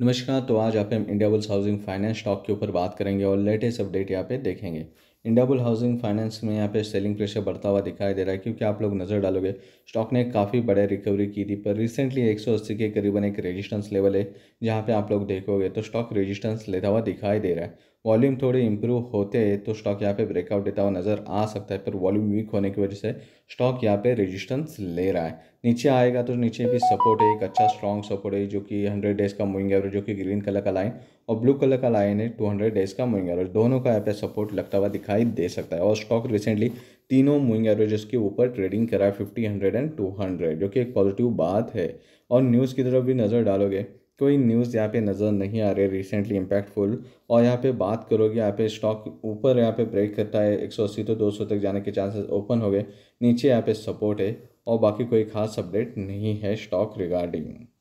नमस्कार तो आज आप हम India Bulls housing finance stock के ऊपर बात करेंगे और लेटेस्ट अपडेट यहाँ पे देखेंगे इंडिया बुल हाउसिंग फाइनेंस में यहाँ पे सेलिंग प्रेशर बढ़ता हुआ दिखाई दे रहा है क्योंकि आप लोग नज़र डालोगे स्टॉक ने काफ़ी बड़े रिकवरी की थी पर रिसेंटली 180 के करीबन एक रेजिस्टेंस लेवल है जहाँ पे आप लोग देखोगे तो स्टॉक रेजिस्टेंस लेता हुआ दिखाई दे रहा है वॉल्यूम थोड़े इम्प्रूव होते तो स्टॉक यहाँ पे ब्रेकआउट देता हुआ नज़र आ सकता है पर वॉल्यूम वीक होने की वजह से स्टॉक यहाँ पे रेजिस्टेंस ले रहा है नीचे आएगा तो नीचे भी सपोर्ट है एक अच्छा स्ट्रॉन्ग सपोर्ट है जो कि 100 डेज का मूविंग एवरेज जो कि ग्रीन कलर का लाइन और ब्लू कलर का लाइन है 200 डेज का मूविंग एवरेज दोनों का यहाँ पे सपोर्ट लगता हुआ दिखाई दे सकता है और स्टॉक रिसेंटली तीनों मूविंग एवरेजेस के ऊपर ट्रेडिंग करा है fifty hundred and two hundred जो कि एक पॉजिटिव बात है और न्यूज़ की तरफ भी नज़र डालोगे कोई न्यूज़ यहाँ पे नज़र नहीं आ रही है रिसेंटली इम्पैक्टफुल और यहाँ पे बात करोगे यहाँ पे स्टॉक ऊपर यहाँ पे ब्रेक करता है एक सौ अस्सी तो दो सौ तक जाने के चांसेस ओपन हो गए नीचे यहाँ पे सपोर्ट है और बाकी कोई खास अपडेट नहीं है स्टॉक रिगार्डिंग